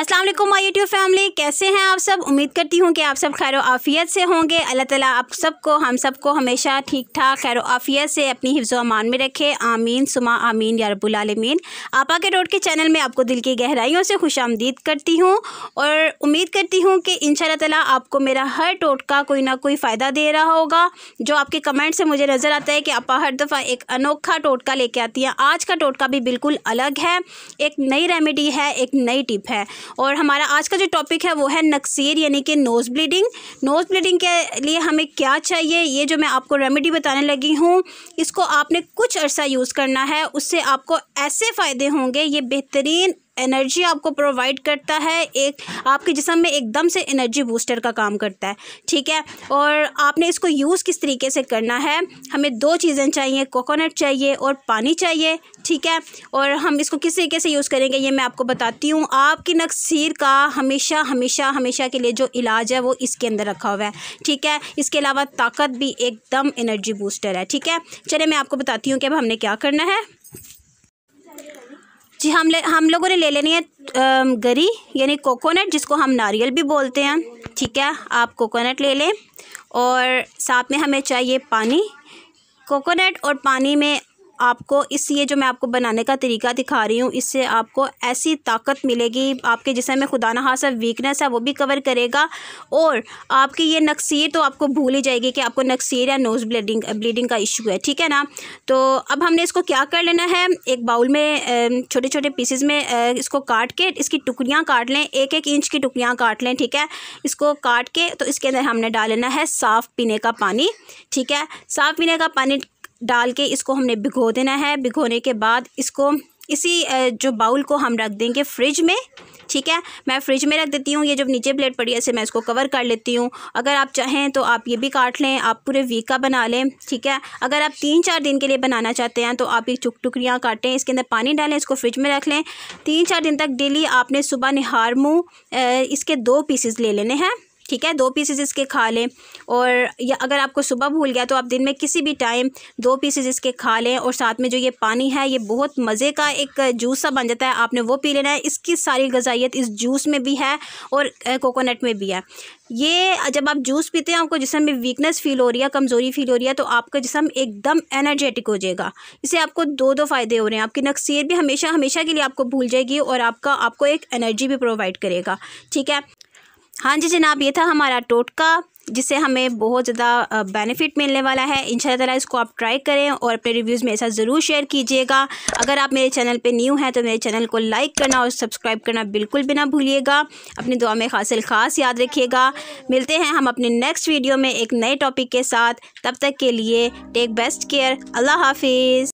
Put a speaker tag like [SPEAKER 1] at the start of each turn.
[SPEAKER 1] Aslam my YouTube family कैसे हैं आप सब उम्मीद करती हूँ कि आप सब खैर आफ़ियत से होंगे अल्लाह ताला आप सबको हम सबको हमेशा ठीक ठाक खैर आफ़ियत से अपनी हिफ्ज़ अमान में रखे आमीन सुमा आमीन या रबालमीन आपा के रोड के चैनल में आपको दिल की गहराइयों से खुश आमदीद करती हूँ और उम्मीद करती हूँ कि इन ताला आपको मेरा हर टोटका कोई ना कोई फ़ायदा दे रहा होगा जो आपके कमेंट से मुझे नज़र आता है कि आपा हर दफ़ा एक अनोखा टोटका लेके आती हैं आज का टोटका भी बिल्कुल अलग है एक नई रेमेडी है एक नई टिप है और हमारा आज का जो टॉपिक है वो है नक्सीर यानी कि नोज़ ब्लीडिंग नोज़ ब्लीडिंग के लिए हमें क्या चाहिए ये जो मैं आपको रेमेडी बताने लगी हूँ इसको आपने कुछ अर्सा यूज़ करना है उससे आपको ऐसे फ़ायदे होंगे ये बेहतरीन एनर्जी आपको प्रोवाइड करता है एक आपके जिसम में एकदम से एनर्जी बूस्टर का काम करता है ठीक है और आपने इसको यूज़ किस तरीके से करना है हमें दो चीज़ें चाहिए कोकोनट चाहिए और पानी चाहिए ठीक है और हम इसको किस तरीके से यूज़ करेंगे ये मैं आपको बताती हूँ आपकी नक्सीर का हमेशा हमेशा हमेशा के लिए जो इलाज है वो इसके अंदर रखा हुआ है ठीक है इसके अलावा ताकत भी एकदम एनर्जी बूस्टर है ठीक है चले मैं आपको बताती हूँ कि अब हमने क्या करना है जी हम ले हम लोगों ने ले लेनी है गरी यानी कोकोनट जिसको हम नारियल भी बोलते हैं ठीक है आप कोकोनट ले लें और साथ में हमें चाहिए पानी कोकोनट और पानी में आपको इस ये जो मैं आपको बनाने का तरीका दिखा रही हूँ इससे आपको ऐसी ताकत मिलेगी आपके जिसम में खुदा ना खासा वीकनेस है वो भी कवर करेगा और आपकी ये नक्सीर तो आपको भूल ही जाएगी कि आपको नक्सीर या नोज़ ब्लीडिंग ब्लीडिंग का इशू है ठीक है ना तो अब हमने इसको क्या कर लेना है एक बाउल में छोटे छोटे पीसेज में इसको काट के इसकी टुकड़ियाँ काट लें एक एक इंच की टुकड़ियाँ काट लें ठीक है इसको काट के तो इसके अंदर हमने डाल लेना है साफ़ पीने का पानी ठीक है साफ़ पीने का पानी डाल के इसको हमने भिगो देना है भिगोने के बाद इसको इसी जो बाउल को हम रख देंगे फ्रिज में ठीक है मैं फ्रिज में रख देती हूँ ये जब नीचे प्लेट पड़ी है ऐसे मैं इसको कवर कर लेती हूँ अगर आप चाहें तो आप ये भी काट लें आप पूरे वीक का बना लें ठीक है अगर आप तीन चार दिन के लिए बनाना चाहते हैं तो आप ये टुक टुकड़ियाँ काटें इसके अंदर पानी डालें इसको फ्रिज में रख लें तीन चार दिन तक डेली आपने सुबह निहार मुँह इसके दो पीसेज ले लेने हैं ठीक है दो पीसेज इसके खा लें और या अगर आपको सुबह भूल गया तो आप दिन में किसी भी टाइम दो पीसेज इसके खा लें और साथ में जो ये पानी है ये बहुत मज़े का एक जूस सा बन जाता है आपने वो पी लेना है इसकी सारी गजाइत इस जूस में भी है और कोकोनट में भी है ये जब आप जूस पीते हैं आपको जिसम में वीकनेस फील हो रही है कमज़ोरी फील हो रही है तो आपका जिसम एकदम एनर्जेटिक हो जाएगा इससे आपको दो दो फ़ायदे हो रहे हैं आपकी नक्सियत भी हमेशा हमेशा के लिए आपको भूल जाएगी और आपका आपको एक एनर्जी भी प्रोवाइड करेगा ठीक है हाँ जी जनाब ये था हमारा टोटका जिससे हमें बहुत ज़्यादा बेनिफिट मिलने वाला है इन शाला इसको आप ट्राई करें और अपने रिव्यूज़ में ऐसा ज़रूर शेयर कीजिएगा अगर आप मेरे चैनल पे न्यू हैं तो मेरे चैनल को लाइक करना और सब्सक्राइब करना बिल्कुल भी ना भूलिएगा अपनी दुआ में खासिल ख़ास याद रखिएगा मिलते हैं हम अपने नेक्स्ट वीडियो में एक नए टॉपिक के साथ तब तक के लिए टेक बेस्ट केयर अल्लाह हाफिज़